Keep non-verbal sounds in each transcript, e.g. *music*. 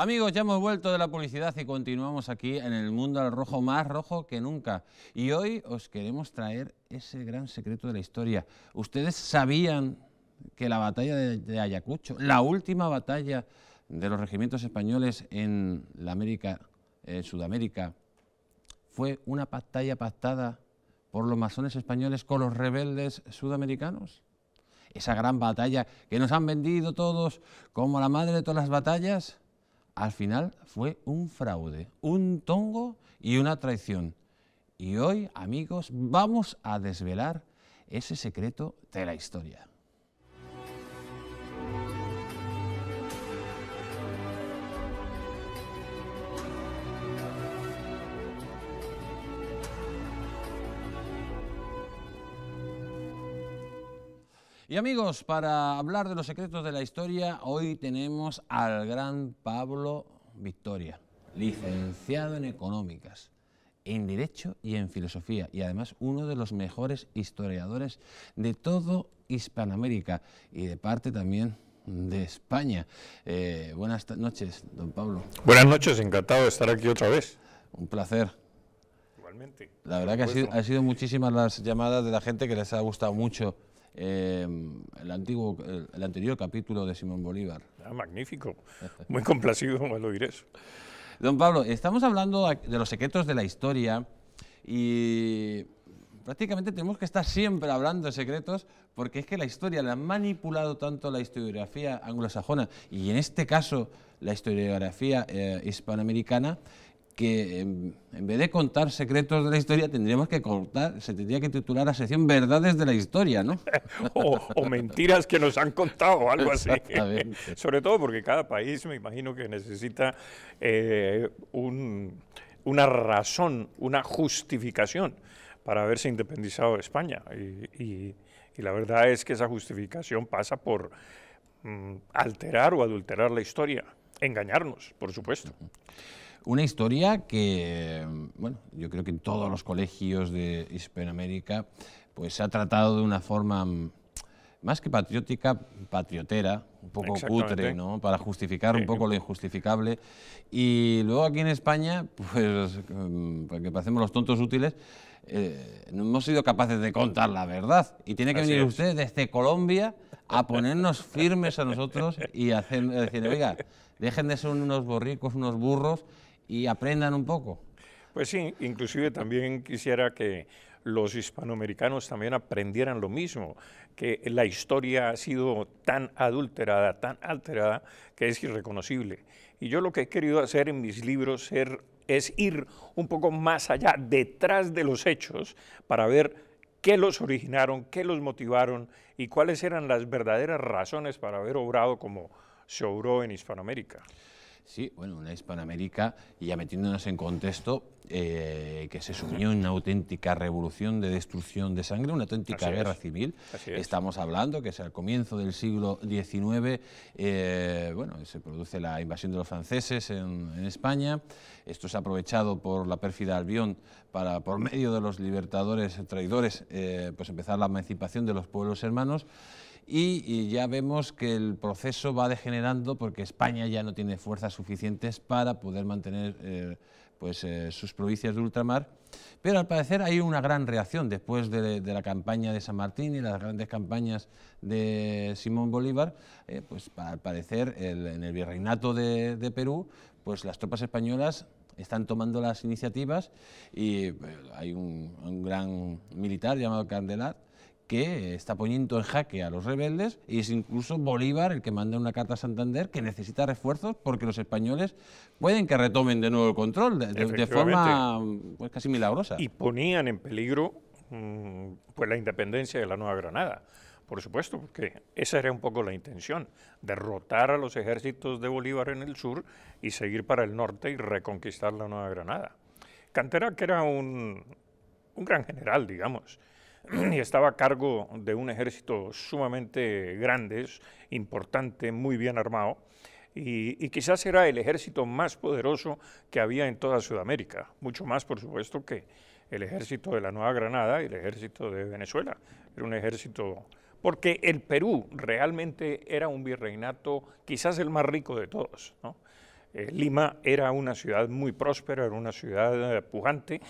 Amigos, ya hemos vuelto de la publicidad y continuamos aquí en el mundo al rojo, más rojo que nunca. Y hoy os queremos traer ese gran secreto de la historia. ¿Ustedes sabían que la batalla de, Ayacucho, la última batalla de los regimientos españoles en América, Sudamérica, fue una batalla pactada por los masones españoles con los rebeldes sudamericanos? Esa gran batalla que nos han vendido todos como la madre de todas las batallas al final fue un fraude, un tongo y una traición. Y hoy, amigos, vamos a desvelar ese secreto de la historia. Y amigos, para hablar de los secretos de la historia, hoy tenemos al gran Pablo Victoria, licenciado en Económicas, en Derecho y en Filosofía, y además uno de los mejores historiadores de todo Hispanoamérica y de parte también de España. Eh, buenas noches, don Pablo. Buenas noches, encantado de estar aquí otra vez. Un placer. Igualmente. La verdad que han ha sido muchísimas las llamadas de la gente que les ha gustado mucho Em, el, antiguo, el, anterior capítulo de Simón Bolívar. Ah, magnífico. Muy complacido me lo diré. Don Pablo, estamos hablando de los secretos de la historia y prácticamente tenemos que estar siempre hablando de secretos porque es que la historia la ha manipulado tanto la historiografía anglosajona y en este caso la historiografía eh, hispanoamericana que en, vez de contar secretos de la historia, tendríamos que contar, se tendría que titular la sección Verdades de la Historia, ¿no? *laughs* o, mentiras que nos han contado, o algo así. Sobre todo porque cada país, me imagino que necesita eh, una razón, una justificación para haberse independizado de España. Y, la verdad es que esa justificación pasa por mm, alterar o adulterar la historia, engañarnos, por supuesto. Una historia que, bueno, yo creo que en todos los colegios de Hispanoamérica pues se ha tratado de una forma más que patriótica, patriotera, un poco cutre, ¿no? Para justificar un poco lo injustificable. Y luego aquí en España, pues, para que parecemos los tontos útiles, eh, no hemos sido capaces de contar la verdad. Y tiene que venir usted desde Colombia a ponernos firmes a nosotros y hacer, decir, oiga, dejen de ser unos borricos, unos burros, y aprendan un poco. Pues sí, inclusive también quisiera que los hispanoamericanos también aprendieran lo mismo, que la historia ha sido tan adulterada, tan alterada, que es irreconocible. Y yo lo que he querido hacer en mis libros es ir un poco más allá, detrás de los hechos, para ver qué los originaron, qué los motivaron y cuáles eran las verdaderas razones para haber obrado como se obró en Hispanoamérica. Sí, bueno, una Hispanoamérica, y ya metiéndonos en contexto, eh, que se sumió en una auténtica revolución de destrucción de sangre, una auténtica guerra civil. Estamos hablando que es al comienzo del siglo XIX, eh, bueno, se produce la invasión de los franceses en, España. Esto es aprovechado por la pérfida Albión para, por medio de los libertadores traidores, eh, pues empezar la emancipación de los pueblos hermanos y, ya vemos que el proceso va degenerando porque España ya no tiene fuerzas suficientes para poder mantener eh, pues, eh, sus provincias de ultramar. Pero al parecer hay una gran reacción después de, la campaña de San Martín y las grandes campañas de Simón Bolívar. Eh, pues al parecer en el virreinato de, Perú, pues las tropas españolas están tomando las iniciativas y hay un, un gran militar llamado Candelar que está poniendo en jaque a los rebeldes y es incluso Bolívar el que manda una carta a Santander que necesita refuerzos porque los españoles pueden que retomen de nuevo el control de, forma pues, casi milagrosa. Y ponían en peligro mm, pues, la independencia de la Nueva Granada. Por supuesto, porque esa era un poco la intención, derrotar a los ejércitos de Bolívar en el sur y seguir para el norte y reconquistar la Nueva Granada. Canterac era un, un gran general, digamos, *clears throat* y estaba a cargo de un ejército sumamente grande, importante, muy bien armado, y, quizás era el ejército más poderoso que había en toda Sudamérica, mucho más, por supuesto, que el ejército de la Nueva Granada y el ejército de Venezuela. Era un ejército, porque el Perú realmente era un virreinato quizás el más rico de todos, eh, Lima era una ciudad muy próspera, era una ciudad eh, pujante,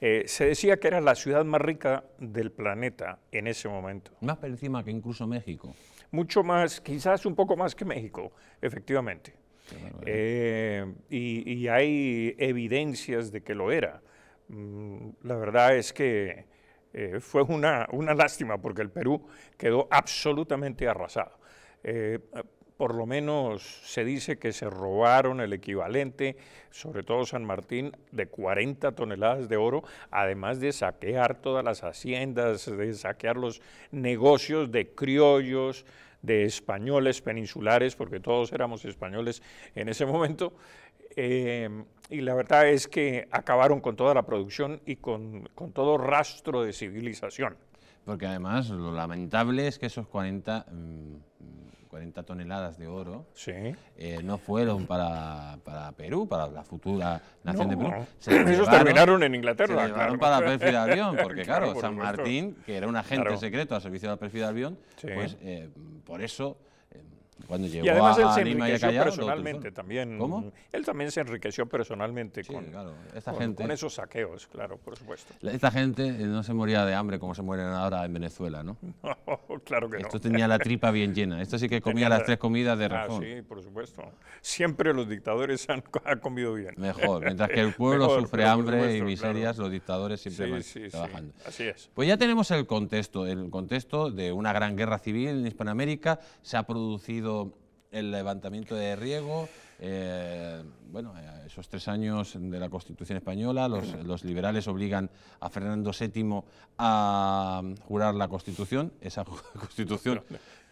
eh, se decía que era la ciudad más rica del planeta en ese momento. Más por encima que incluso México. Mucho más, quizás un poco más que México, efectivamente. Eh, y, hay evidencias de que lo era. Mm, la verdad es que eh, fue una, una lástima porque el Perú quedó absolutamente arrasado por lo menos se dice que se robaron el equivalente, sobre todo San Martín, de 40 toneladas de oro, además de saquear todas las haciendas, de saquear los negocios de criollos, de españoles peninsulares, porque todos éramos españoles en ese momento. Em, y la verdad es que acabaron con toda la producción y con, todo rastro de civilización. Porque además lo lamentable es que esos 40 40 toneladas de oro sí. eh, no fueron para, para, Perú, para la futura nación de Perú. *clears throat* Se esos llevaron, terminaron en Inglaterra. Se claro. para perfil de avión, *laughs* porque claro, San Martín, que era un agente secreto al servicio de la perfil de avión, pues eh, por eso cuando y además él se enriqueció personalmente también. ¿Cómo? Él también se enriqueció personalmente con, Esta gente, con, esos saqueos, claro, por supuesto. Esta gente eh, no se moría de hambre como se mueren ahora en Venezuela, *laughs* ¿no? claro que Esto no. Esto tenía la *laughs* tripa bien llena. Esto sí que comía las tres comidas de ah, razón. sí, por supuesto. Siempre los dictadores han, comido bien. Mejor, mientras que el *laughs* pueblo sufre hambre y miserias, los dictadores siempre van trabajando. Así es. Pues ya tenemos el contexto, el contexto de una gran guerra civil en Hispanoamérica, se ha producido el levantamiento de riego, eh, bueno, eh, esos tres años de la Constitución española, los, liberales obligan a Fernando VII a jurar la Constitución, esa *laughs* Constitución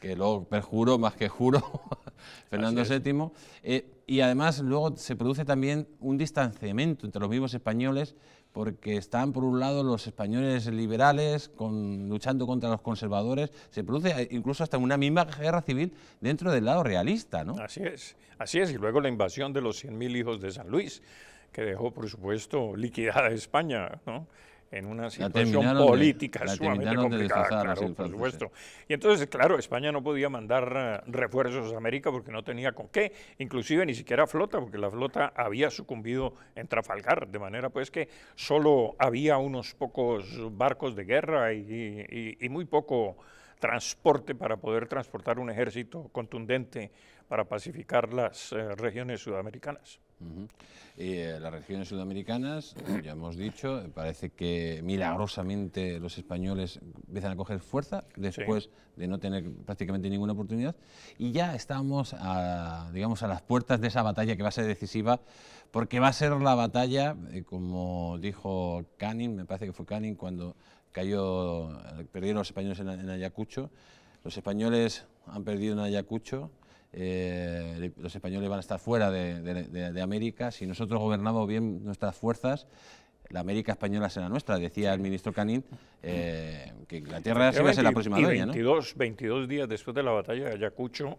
que luego perjuro más que juro *laughs* Fernando VII, eh, y además luego se produce también un distanciamiento entre los mismos españoles porque están por un lado los españoles liberales con, luchando contra los conservadores, se produce incluso hasta una misma guerra civil dentro del lado realista, ¿no? Así es, así es, y luego la invasión de los 100.000 hijos de San Luis, que dejó, por supuesto, liquidada España, ¿no? en una situación política sumamente complicada, claro, por supuesto. Y entonces, claro, España no podía mandar eh, refuerzos a América porque no tenía con qué, inclusive ni siquiera flota, porque la flota había sucumbido en Trafalgar, de manera pues que solo había unos pocos barcos de guerra y, muy poco transporte para poder transportar un ejército contundente para pacificar las eh, regiones sudamericanas. Uh las regiones sudamericanas, *coughs* ya hemos dicho, parece que milagrosamente los españoles empiezan a coger fuerza después de no tener prácticamente ninguna oportunidad y ya estamos a, digamos, a las puertas de esa batalla que va a ser decisiva porque va a ser la batalla, eh, como dijo Canning, me parece que fue Canning cuando cayó, eh, perdieron los españoles en Ayacucho, los españoles han perdido en Ayacucho, eh, los españoles van a estar fuera de, América. Si nosotros gobernamos bien nuestras fuerzas, la América española será nuestra, decía el ministro Canin, eh, que Inglaterra se va a ser la próxima 22 días después de la batalla de Ayacucho,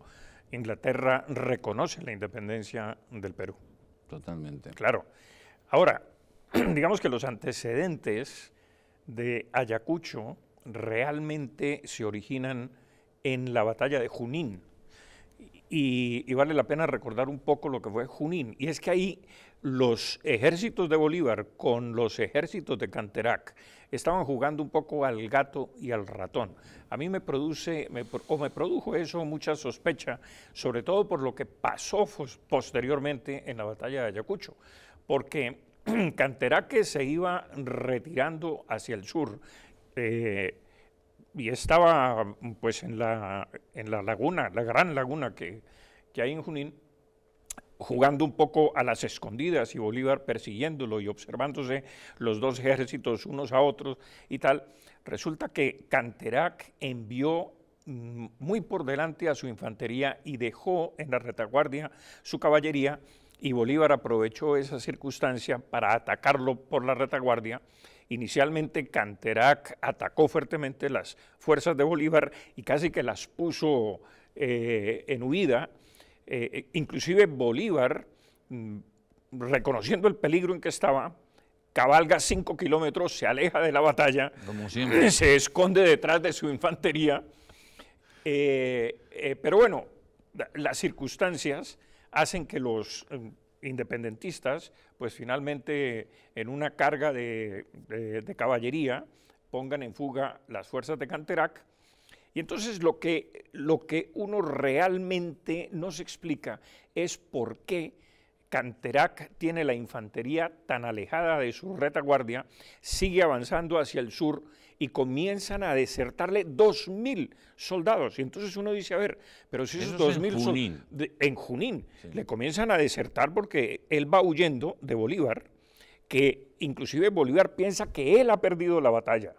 Inglaterra reconoce la independencia del Perú. Totalmente. Claro. Ahora, *clears throat* digamos que los antecedentes de Ayacucho realmente se originan en la batalla de Junín, y, vale la pena recordar un poco lo que fue Junín. Y es que ahí los ejércitos de Bolívar con los ejércitos de Canterac estaban jugando un poco al gato y al ratón. A mí me produce, me, me produjo eso mucha sospecha, sobre todo por lo que pasó posteriormente en la batalla de Ayacucho, porque *clears throat* Canterac se iba retirando hacia el sur. Eh, y estaba pues en la, laguna, la gran laguna que, que hay en Junín, jugando un poco a las escondidas y Bolívar persiguiéndolo y observándose los dos ejércitos unos a otros y tal, resulta que Canterac envió mm, muy por delante a su infantería y dejó en la retaguardia su caballería y Bolívar aprovechó esa circunstancia para atacarlo por la retaguardia Inicialmente Canterac atacó fuertemente las fuerzas de Bolívar y casi que las puso eh, en huida. Eh, eh, inclusive Bolívar, mm, reconociendo el peligro en que estaba, cabalga cinco kilómetros, se aleja de la batalla, *laughs* se esconde detrás de su infantería. pero bueno, las circunstancias hacen que los mm, independentistas, pues finalmente en una carga de, caballería pongan en fuga las fuerzas de Canterac. Y entonces lo que, lo que uno realmente no se explica es por qué Canterac tiene la infantería tan alejada de su retaguardia, sigue avanzando hacia el sur y comienzan a desertarle 2.000 soldados. Y entonces uno dice, a ver, pero si esos 2.000 soldados en Junín le comienzan a desertar porque él va huyendo de Bolívar, que inclusive Bolívar piensa que él ha perdido la batalla,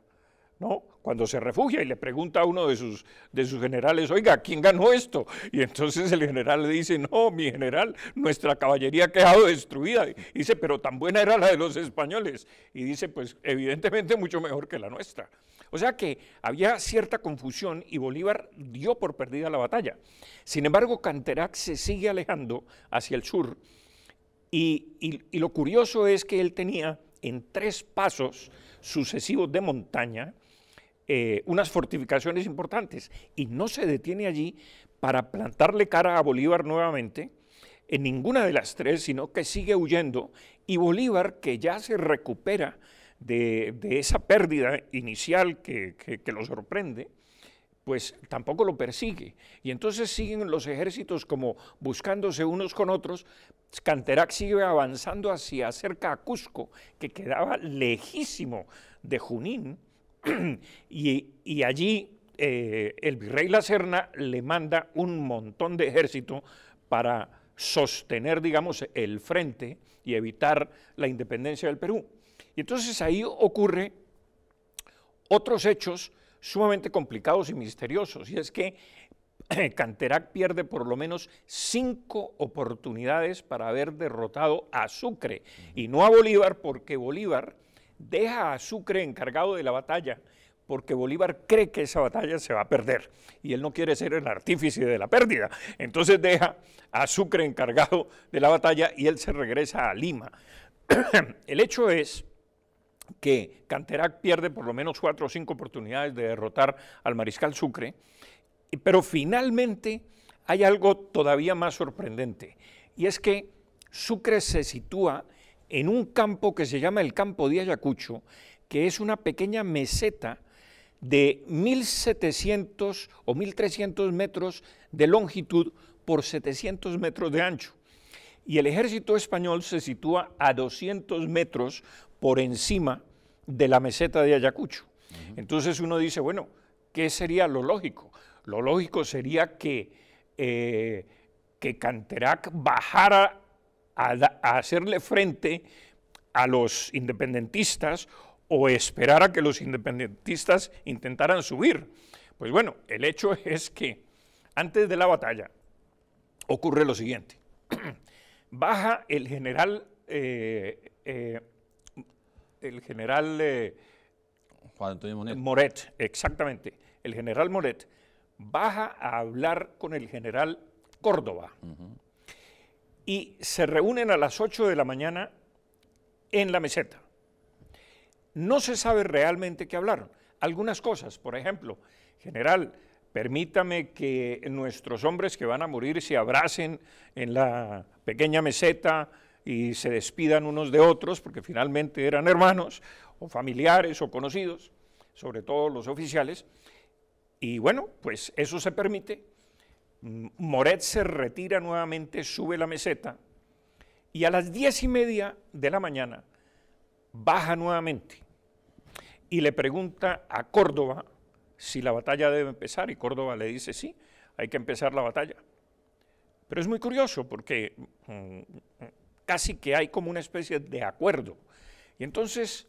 ¿no? cuando se refugia y le pregunta a uno de sus, de sus generales, oiga, ¿quién ganó esto? Y entonces el general le dice, no, mi general, nuestra caballería ha quedado destruida. Y dice, pero tan buena era la de los españoles. Y dice, pues evidentemente mucho mejor que la nuestra. O sea que había cierta confusión y Bolívar dio por perdida la batalla. Sin embargo, Canterac se sigue alejando hacia el sur y lo curioso es que él tenía en tres pasos sucesivos de montaña, eh, unas fortificaciones importantes y no se detiene allí para plantarle cara a Bolívar nuevamente en ninguna de las tres, sino que sigue huyendo y Bolívar que ya se recupera de, esa pérdida inicial que, que lo sorprende, pues tampoco lo persigue. Y entonces siguen los ejércitos como buscándose unos con otros. Canterac sigue avanzando hacia cerca a Cusco, que quedaba lejísimo de Junín, *clears throat* y, allí eh, el virrey La Serna le manda un montón de ejército para sostener, digamos, el frente y evitar la independencia del Perú. Y entonces ahí ocurre otros hechos sumamente complicados y misteriosos, y es que *clears throat* Canterac pierde por lo menos cinco oportunidades para haber derrotado a Sucre y no a Bolívar, porque Bolívar deja a Sucre encargado de la batalla, porque Bolívar cree que esa batalla se va a perder y él no quiere ser el artífice de la pérdida. Entonces deja a Sucre encargado de la batalla y él se regresa a Lima. *clears throat* el hecho es que Canterac pierde por lo menos cuatro o cinco oportunidades de derrotar al mariscal Sucre, pero finalmente hay algo todavía más sorprendente, y es que Sucre se sitúa en un campo que se llama el Campo de Ayacucho, que es una pequeña meseta de 1.700 o 1.300 metros de longitud por 700 metros de ancho. Y el ejército español se sitúa a 200 metros por encima de la meseta de Ayacucho. Entonces uno dice, bueno, ¿qué sería lo lógico? Lo lógico sería que, eh, que Canterac bajara a, hacerle frente a los independentistas o esperar a que los independentistas intentaran subir. Pues bueno, el hecho *laughs* es que antes de la batalla ocurre lo siguiente. *clears throat* Baja el general, eh, eh, el general eh, Moret, exactamente. El general Moret baja a hablar con el general Córdoba y se reúnen a las 8 de la mañana en la meseta. No se sabe realmente qué hablaron. Algunas cosas, por ejemplo, general, permítame que nuestros hombres que van a morir se abracen en la pequeña meseta y se despidan unos de otros, porque finalmente eran hermanos o familiares o conocidos, sobre todo los oficiales. Y bueno, pues eso se permite Moret se retira nuevamente, sube la meseta y a las diez y media de la mañana baja nuevamente y le pregunta a Córdoba si la batalla debe empezar y Córdoba le dice sí, hay que empezar la batalla. Pero es muy curioso porque mm, casi que hay como una especie de acuerdo. Y entonces,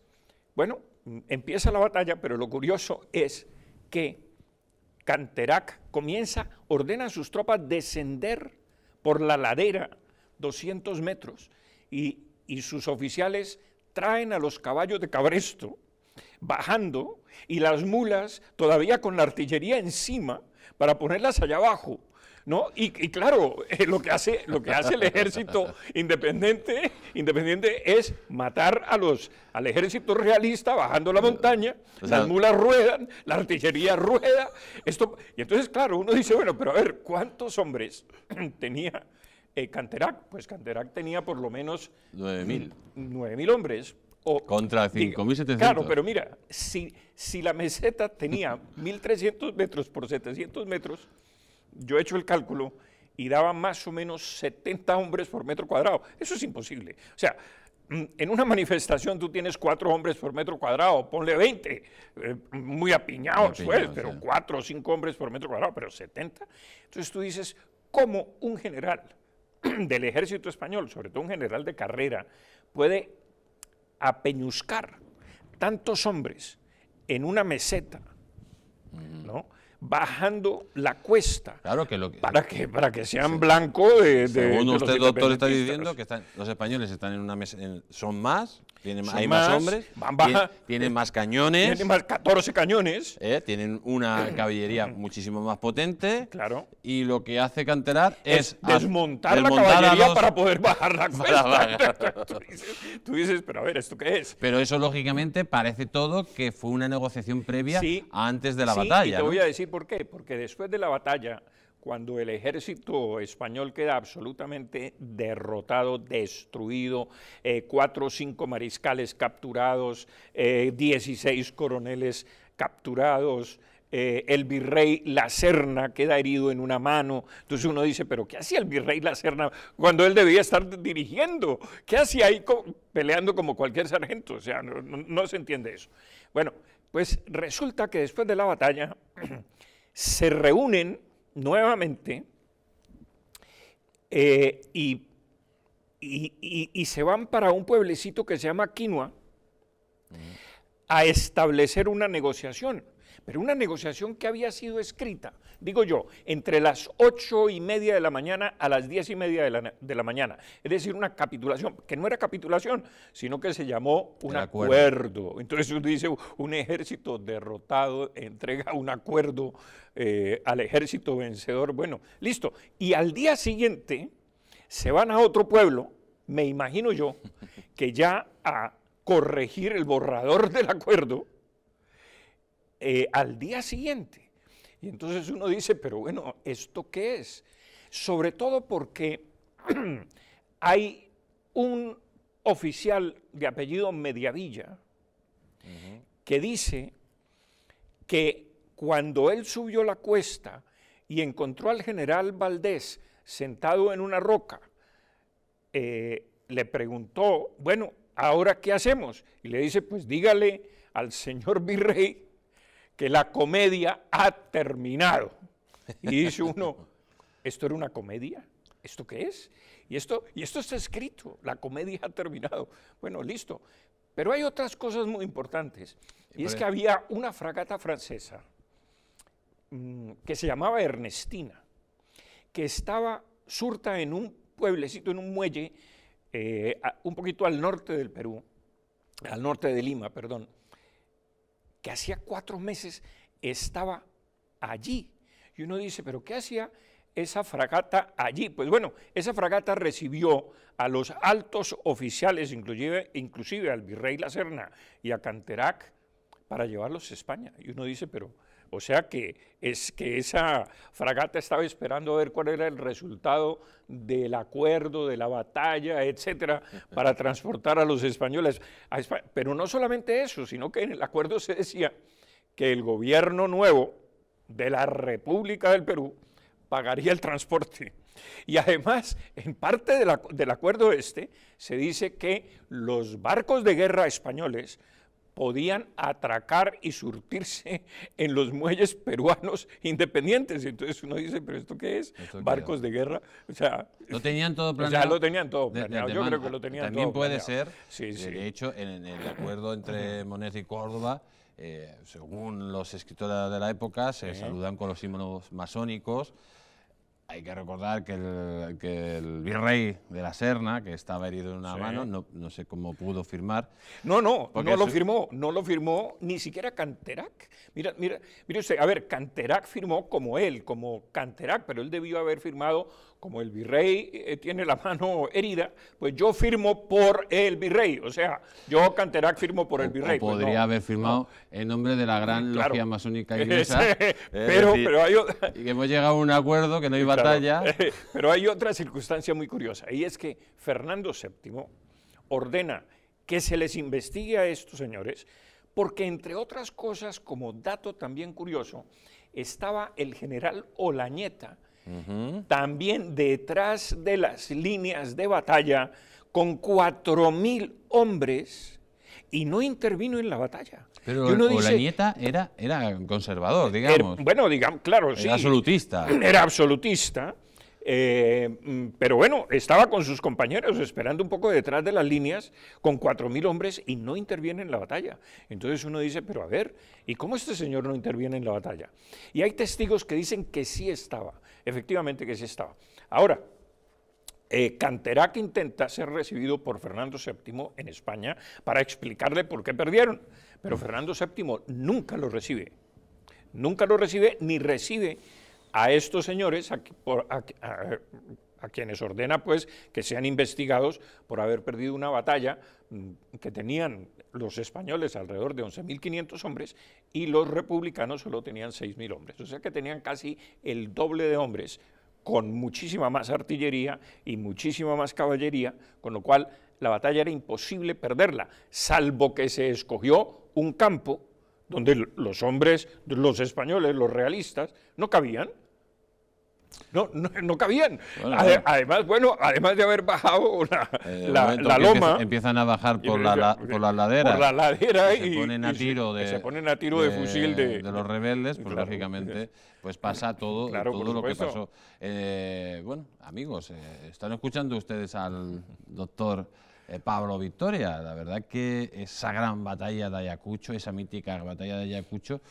bueno, empieza la batalla, pero lo curioso es que Canterac comienza, ordena a sus tropas descender por la ladera 200 metros y, y sus oficiales traen a los caballos de Cabresto bajando y las mulas todavía con la artillería encima para ponerlas allá abajo ¿no? Y, claro, *laughs* eh, lo, que hace, lo que hace el ejército independiente, independiente es matar a los, al ejército realista bajando la montaña, las mulas ruedan, la artillería rueda, esto, y entonces claro, uno dice, bueno, pero a ver, ¿cuántos hombres *clears throat* tenía eh, Canterac? Pues Canterac tenía por lo menos 9.000 9.000 mm, hombres, o, Contra 5.700. Claro, pero mira, si, si la meseta tenía 1.300 metros por 700 metros, yo he hecho el cálculo y daba más o menos 70 hombres por metro cuadrado. Eso es imposible. O sea, mm, en una manifestación tú tienes cuatro hombres por metro cuadrado, ponle 20, eh, muy apiñado, pues, pero cuatro o cinco hombres por metro cuadrado, pero 70. Entonces tú dices, ¿cómo un general *clears throat* del ejército español, sobre todo un general de carrera, puede apeñuscar tantos hombres en una meseta, ¿no? bajando la cuesta. Claro que lo para que para que sean blanco de, de Según usted, doctor, está diciendo que están, los españoles están en una mesa, son más hay más, hombres, tienen, eh, más cañones. Tienen más 14 cañones. Eh, tienen una *clears throat* caballería mm. muchísimo más potente. Claro. Y lo que hace canterar es, desmontar, la caballería para poder bajar la *laughs* cuesta. *laughs* Tú, dices, pero a ver, ¿esto qué es? Pero eso, lógicamente, parece todo que fue una negociación previa antes de la batalla. te voy a decir por qué. Porque después de la batalla cuando el ejército español queda absolutamente derrotado, destruido, eh, cuatro o cinco mariscales capturados, eh, dieciséis 16 coroneles capturados, eh, el virrey La queda herido en una mano. Entonces uno dice, pero ¿qué hacía el virrey La Serna cuando él debía estar dirigiendo? ¿Qué hacía ahí peleando como cualquier sargento? O sea, no se entiende eso. Bueno, pues resulta que después de la batalla *clears throat* se reúnen nuevamente eh, y, se van para un pueblecito que se llama Quinoa a establecer una negociación pero una negociación que había sido escrita, digo yo, entre las ocho y media de la mañana a las diez y media de la, mañana. Es decir, una capitulación, que no era capitulación, sino que se llamó un acuerdo. Entonces uno dice, un ejército derrotado entrega un acuerdo eh, al ejército vencedor. Bueno, listo. Y al día siguiente se van a otro pueblo, me imagino yo, que ya a corregir el borrador del acuerdo eh, al día siguiente. Y entonces uno dice, pero bueno, ¿esto qué es? Sobre todo porque *clears throat* hay un oficial de apellido Mediavilla que dice que cuando él subió la cuesta y encontró al general Valdés sentado en una roca, eh, le preguntó, bueno, ¿ahora qué hacemos? Y le dice, pues dígale al señor virrey que la comedia ha terminado. Y dice uno, ¿esto era una comedia? ¿Esto qué es? Y esto, y esto está escrito, la comedia ha terminado. Bueno, listo. Pero hay otras cosas muy importantes. Y es que había una fragata francesa mm, que se llamaba Ernestina, que estaba surta en un pueblecito, en un muelle, eh, un poquito al norte del Perú, al norte de Lima, perdón, hacía cuatro meses estaba allí. Y uno dice, pero ¿qué hacía esa fragata allí? Pues bueno, esa fragata recibió a los altos oficiales, inclusive, inclusive al virrey La Serna y a Canterac, para llevarlos a España. Y uno dice, pero o sea que, es que esa fragata estaba esperando a ver cuál era el resultado del acuerdo, de la batalla, etcétera, *laughs* para transportar a los españoles. Pero no solamente eso, sino que en el acuerdo se decía que el gobierno nuevo de la República del Perú pagaría el transporte. Y además, en parte del acuerdo este, se dice que los barcos de guerra españoles podían atracar y surtirse *laughs* en los muelles peruanos *laughs* independientes. Entonces uno dice, ¿pero esto qué es? Barcos de guerra. O sea, lo tenían todo planeado. O sea, lo tenían todo planeado. Yo creo que lo tenían También todo puede planeado. ser. Sí, sí. De hecho, en, el acuerdo entre Monet y Córdoba, eh, según los escritores de la época, se saludan con los símbolos masónicos. Hay que recordar que el, virrey de la Serna, que estaba herido en una mano, no, sé cómo pudo firmar. No, no, no lo firmó, no lo firmó ni siquiera Canterac. Mira, mira, mire usted, a ver, Canterac firmó como él, como Canterac, pero él debió haber firmado como el virrey eh, tiene la *laughs* mano herida, pues yo firmo por el virrey. O sea, yo, Canterac, firmo por el virrey. Pues podría haber firmado en nombre de la gran logía logia masónica inglesa. *laughs* pero, pero Y hemos llegado a un acuerdo, que no hay batalla. *laughs* pero hay otra circunstancia muy curiosa, y es que Fernando VII ordena que se les investigue a estos señores, porque entre otras cosas, como dato también curioso, estaba el general Olañeta, también detrás de las líneas de batalla con cuatro mil hombres y no intervino en la batalla. Pero la nieta era, conservador, er, digamos. bueno, digamos, claro, sí. Absolutista. Era absolutista eh, mm, pero bueno, estaba con sus compañeros esperando un poco detrás de las líneas con 4.000 hombres y no interviene en la batalla. Entonces uno dice, pero a ver, ¿y cómo este señor no interviene en la batalla? Y hay testigos que dicen que sí estaba, efectivamente que sí estaba. Ahora, eh, Canterac intenta ser recibido por Fernando VII en España para explicarle por qué perdieron, pero Fernando VII nunca lo recibe, nunca lo recibe ni recibe a estos señores, a, quienes ordena pues que sean investigados por haber perdido una batalla mm, que tenían los españoles alrededor de 11.500 hombres y los republicanos solo tenían 6.000 hombres. O sea que tenían casi el doble de hombres con muchísima más artillería y muchísima más caballería, con lo cual la batalla era imposible perderla, salvo que se escogió un campo donde los hombres, los españoles, los realistas, no cabían. No, no, cabían. además, bueno, además de haber bajado eh, la, loma. Empiezan a bajar por, la, por la ladera. Por la ladera y, se, ponen a tiro de, ponen a tiro de, fusil de, los rebeldes, pues lógicamente, pues pasa todo, lo que pasó. Eh, bueno, amigos, eh, están escuchando ustedes al doctor. Eh, Pablo Victoria. La verdad que esa gran batalla de Ayacucho, esa mítica batalla de Ayacucho,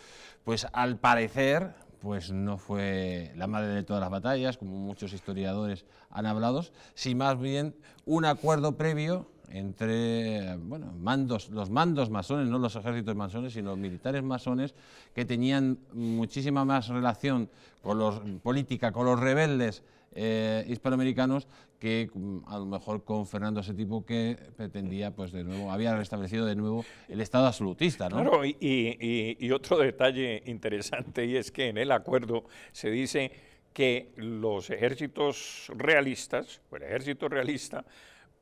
pues al parecer pues no fue la madre de todas las batallas, como muchos historiadores han hablado, sino más bien un acuerdo previo entre bueno, mandos, los mandos masones, no los ejércitos masones, sino los militares masones, que tenían muchísima más relación con los, política con los rebeldes eh, hispanoamericanos que mm, a lo mejor con Fernando ese tipo que pretendía, pues de nuevo, había restablecido de nuevo el Estado absolutista. Claro, y, otro detalle interesante y es que en el acuerdo se dice que los ejércitos realistas, el ejército realista,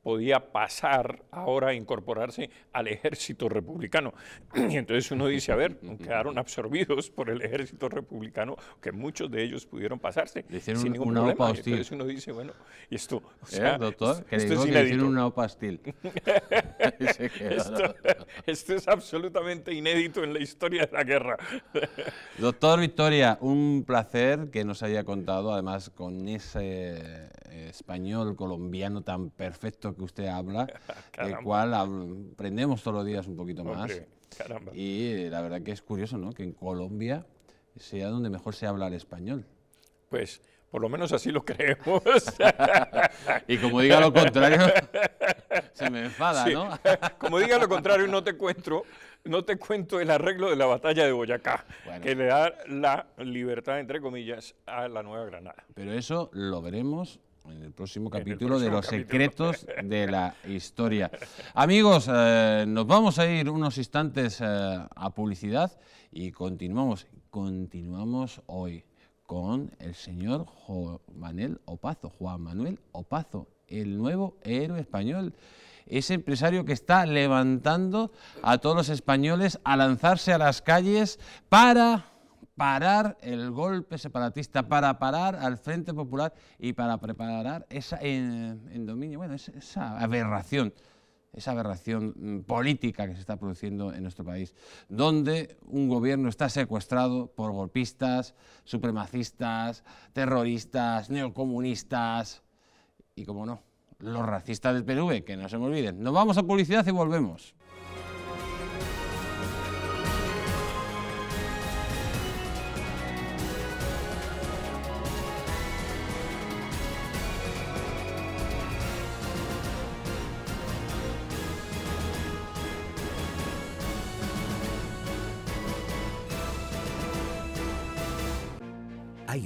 podía pasar ahora a incorporarse al ejército republicano. *clears throat* Y entonces uno dice, a ver, *laughs* quedaron absorbidos por el ejército republicano, que muchos de ellos pudieron pasarse hicieron sin ningún una problema. entonces uno dice, bueno, y esto, o ¿Eh, sea, doctor? es esto es absolutamente inédito en la historia de la guerra. *laughs* doctor Victoria, un placer que nos haya contado, además con ese eh, español colombiano tan perfecto que usted habla, *laughs* el cual aprendemos todos los días un poquito más. y eh, la verdad que es curioso, ¿no? Que en Colombia sea donde mejor se habla el español. Pues por lo menos así lo creemos. *laughs* y como diga lo contrario, *laughs* se me enfada, ¿no? como diga lo contrario, no te no te cuento el arreglo de la batalla de Boyacá, que le da la libertad, entre comillas, a la Nueva Granada. Pero eso lo veremos en el próximo capítulo de los secretos de la historia. Amigos, eh, nos vamos a ir unos instantes eh, a publicidad y continuamos, continuamos hoy con el señor Manuel Opazo, Juan Manuel Opazo, el nuevo héroe español. Ese empresario que está levantando a todos los españoles a lanzarse a las calles para parar el golpe separatista, para parar al Frente Popular y para preparar esa en, dominio, bueno, esa aberración esa aberración mm, política que se está produciendo en nuestro país, donde un gobierno está secuestrado por golpistas, supremacistas, terroristas, neocomunistas y, como no, los racistas del Perú, que no se me olviden. Nos vamos a publicidad y volvemos.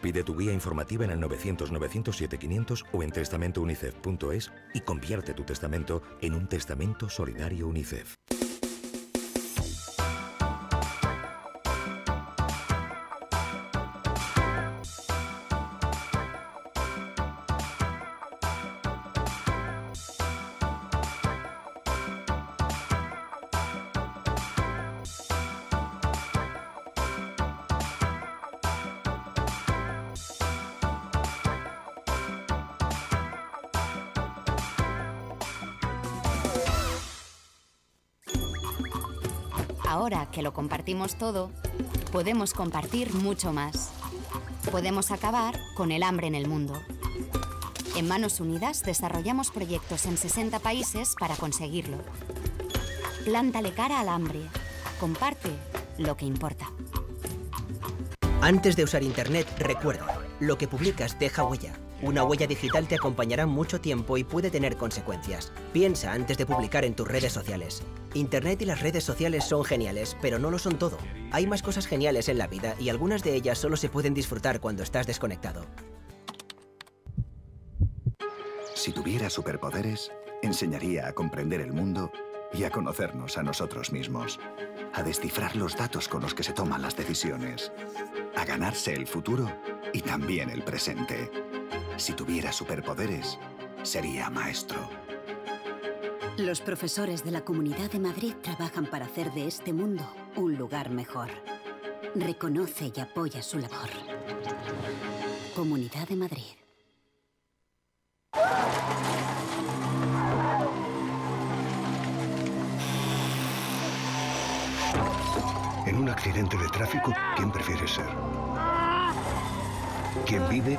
Pide tu guía informativa en el 900-907-500 o en testamentounicef.es y convierte tu testamento en un testamento solidario UNICEF. compartimos todo, podemos compartir mucho más. Podemos acabar con el hambre en el mundo. En Manos Unidas desarrollamos proyectos en 60 países para conseguirlo. Plántale cara al hambre. Comparte lo que importa. Antes de usar Internet, recuerda, lo que publicas deja huella. Una huella digital te acompañará mucho tiempo y puede tener consecuencias. Piensa antes de publicar en tus redes sociales. Internet y las redes sociales son geniales, pero no lo son todo. Hay más cosas geniales en la vida y algunas de ellas solo se pueden disfrutar cuando estás desconectado. Si tuviera superpoderes, enseñaría a comprender el mundo y a conocernos a nosotros mismos, a descifrar los datos con los que se toman las decisiones, a ganarse el futuro y también el presente. Si tuviera superpoderes, sería maestro. Los profesores de la Comunidad de Madrid trabajan para hacer de este mundo un lugar mejor. Reconoce y apoya su labor. Comunidad de Madrid. En un accidente de tráfico, ¿quién prefiere ser? ¿Quién vive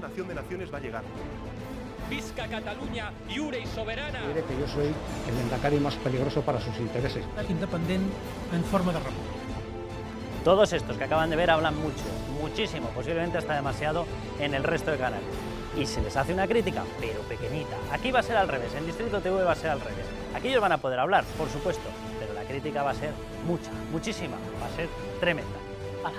nación de naciones, va a llegar. Visca Cataluña, Iure y soberana. Mire que yo soy el vendacario más peligroso para sus intereses. Independiente en forma de república. Todos estos que acaban de ver hablan mucho, muchísimo, posiblemente hasta demasiado en el resto de canal. Y se les hace una crítica, pero pequeñita. Aquí va a ser al revés, en Distrito TV va a ser al revés. Aquí ellos van a poder hablar, por supuesto, pero la crítica va a ser mucha, muchísima, va a ser tremenda. ¡Hala!